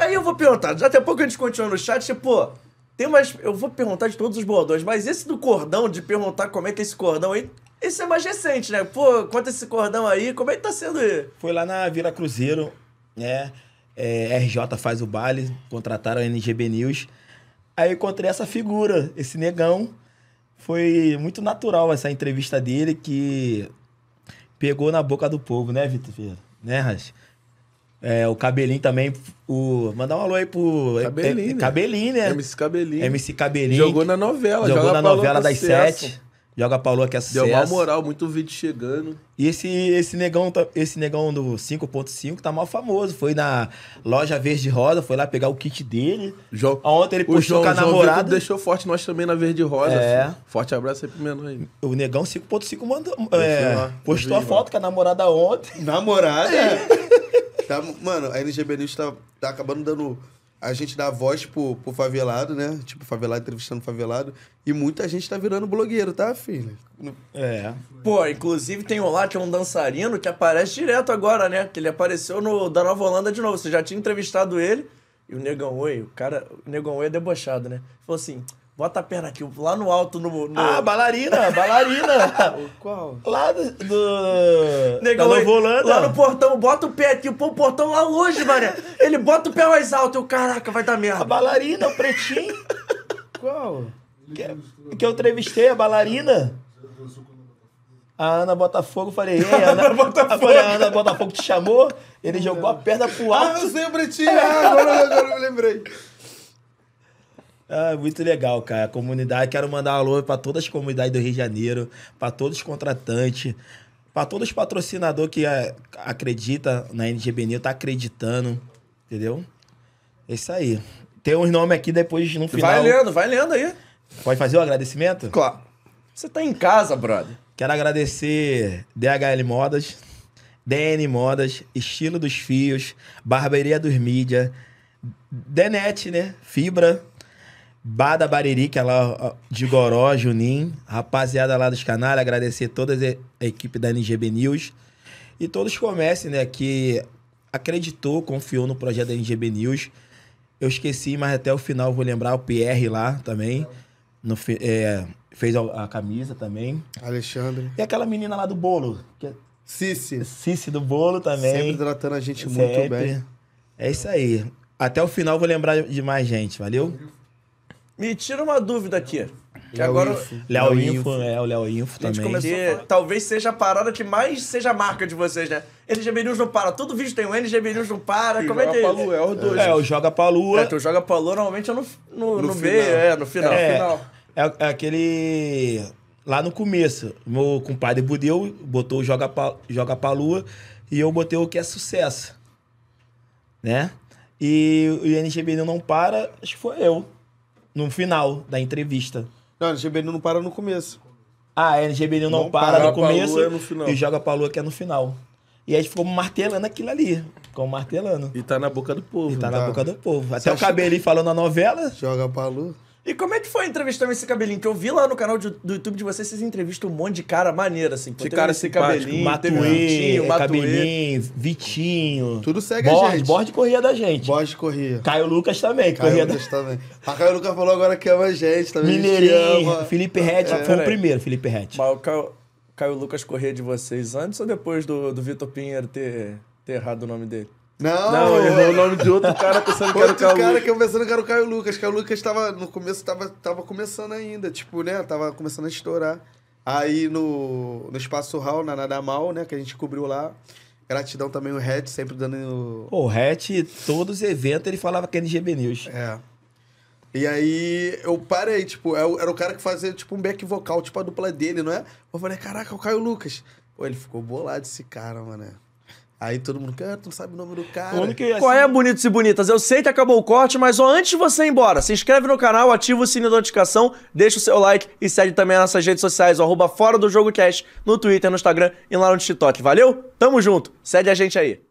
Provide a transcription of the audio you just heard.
Aí eu vou perguntar, Já até pouco a gente continua no chat, tipo, pô, tem mais. Eu vou perguntar de todos os bordões, mas esse do cordão, de perguntar como é que é esse cordão aí, esse é mais recente, né? Pô, conta esse cordão aí, como é que tá sendo aí? Foi lá na Vila Cruzeiro, né? É, RJ faz o baile, contrataram a NGB News. Aí eu encontrei essa figura, esse negão. Foi muito natural essa entrevista dele que pegou na boca do povo, né, Vitor Né, Raj? É, o Cabelinho também. O... Mandar um alô aí pro. Cabelinho. É, né? Cabelinho, né? MC Cabelinho. MC Cabelinho. Jogou na novela, Jogou na novela é das sete. Joga Paulo aqui é Deu uma moral, muito vídeo chegando. E esse, esse, negão, tá, esse negão do 5.5 tá mal famoso. Foi na loja Verde Rosa, foi lá pegar o kit dele. Jo... Ontem ele postou o com a namorada. deixou forte nós também na Verde Rosa. É. Forte abraço aí pro menor aí. O negão 5.5 mandou. É, postou a foto com a namorada ontem. Namorada? É. Tá, mano, a NGB News tá, tá acabando dando. A gente dá voz pro, pro favelado, né? Tipo, favelado entrevistando favelado. E muita gente tá virando blogueiro, tá, filho? É. Pô, inclusive tem o lá, que é um dançarino que aparece direto agora, né? Que ele apareceu no da Nova Holanda de novo. Você já tinha entrevistado ele. E o Negão Oi, o cara. O Negão Oi é debochado, né? Falou assim. Bota a perna aqui, lá no alto, no. no... Ah, bailarina, bailarina! Qual? Lá do. do... Negão, tá volando. Lá no portão, bota o pé aqui, põe o portão lá longe, mané. Ele bota o pé mais alto, eu, caraca, vai dar merda. A bailarina, o pretinho. Qual? Que, é, que eu entrevistei, a bailarina. A Ana Botafogo, falei, ei, a Ana, Botafogo. Falei, a Ana Botafogo te chamou, ele jogou a perna pro ah, alto. Ah, eu sei o pretinho, ah, agora, agora eu me lembrei. Ah, muito legal, cara. comunidade, quero mandar um alô para todas as comunidades do Rio de Janeiro, para todos os contratantes, para todos os patrocinadores que eh, acredita na NGB New, tá acreditando, entendeu? É isso aí. Tem uns nomes aqui depois no final. Vai lendo, vai lendo aí. Pode fazer o um agradecimento? Claro. Você tá em casa, brother. Quero agradecer DHL Modas, DN Modas, Estilo dos Fios, Barbearia dos Mídia, Denet, né? Fibra, Bada Bariri, que é lá de Goró, Junim, rapaziada lá dos canais, agradecer toda a equipe da NGB News e todos os comércios, né, que acreditou, confiou no projeto da NGB News. Eu esqueci, mas até o final vou lembrar o PR lá também, no, é, fez a, a, camisa também. Alexandre. E aquela menina lá do bolo, que é Cici. Cici do bolo também. Sempre tratando a gente Sempre. muito bem. É isso aí. Até o final vou lembrar de mais gente, valeu? Me tira uma dúvida aqui. Que Léo agora Info. Léo, Léo Info, Info, é, o Léo Info também. Começou talvez seja a parada que mais seja a marca de vocês, né? LGB News não para. Todo vídeo tem um LGB News não para. E Como é que é Lua, é, dois. é, o Joga pra Lua. É, tu Joga pra Lua normalmente é no, no, no, no meio, é, no final. É, final. é, é aquele... Lá no começo, meu compadre Budeu botou o Joga pra, Joga pra Lua e eu botei o que é sucesso, né? E o NGB não para, acho que foi eu no final da entrevista. Não, o LGBT não para no começo. Ah, a é, NGB não, não para, para no começo é no final. e joga pra lua que é no final. E aí ficou martelando aquilo ali. Ficou martelando. E tá na boca do povo. E tá, tá. na boca do povo. Até Você o cabelo que... falando na novela. Joga pra lua. E como é que foi entrevistando esse cabelinho? Que eu vi lá no canal de, do YouTube de vocês, vocês entrevistam um monte de cara maneiro, assim. Que cara esse cabelinho, Matuê, Vitinho, Cabelinho, Vitinho. Tudo segue a gente. Borges corria da gente. Borges corria. Caio Lucas também. Caio corria Lucas da... também. A Caio Lucas falou agora que ama a gente também. Mineirinho, Felipe Rett, é, foi o primeiro, Felipe Rett. Mas o Caio, Caio Lucas corria de vocês antes ou depois do, do Vitor Pinheiro ter, ter errado o nome dele? Não, não errou o nome de outro cara pensando que era o Caio Lucas. cara que eu pensando que era o Caio Lucas, que o Lucas tava, no começo tava, tava começando ainda, tipo, né? Tava começando a estourar. Aí no, no Espaço Hall, na Nada Mal, né? Que a gente cobriu lá. Gratidão também o Hatch, sempre dando. Pô, o Hatch, todos os eventos ele falava que era NGB News. É. E aí eu parei, tipo, eu, é era o cara que fazia tipo um back vocal, tipo a dupla dele, não é? Eu falei, caraca, o Caio Lucas. Pô, ele ficou bolado esse cara, mano. Aí todo mundo canta, não sabe o nome do cara. Como que assim? Qual é, bonitos e bonitas? Eu sei que acabou o corte, mas ó, antes de você ir embora, se inscreve no canal, ativa o sininho da notificação, deixa o seu like e segue também nossas redes sociais, ó, Fora do Jogo Cast, no Twitter, no Instagram e lá no TikTok. Valeu? Tamo junto, segue a gente aí.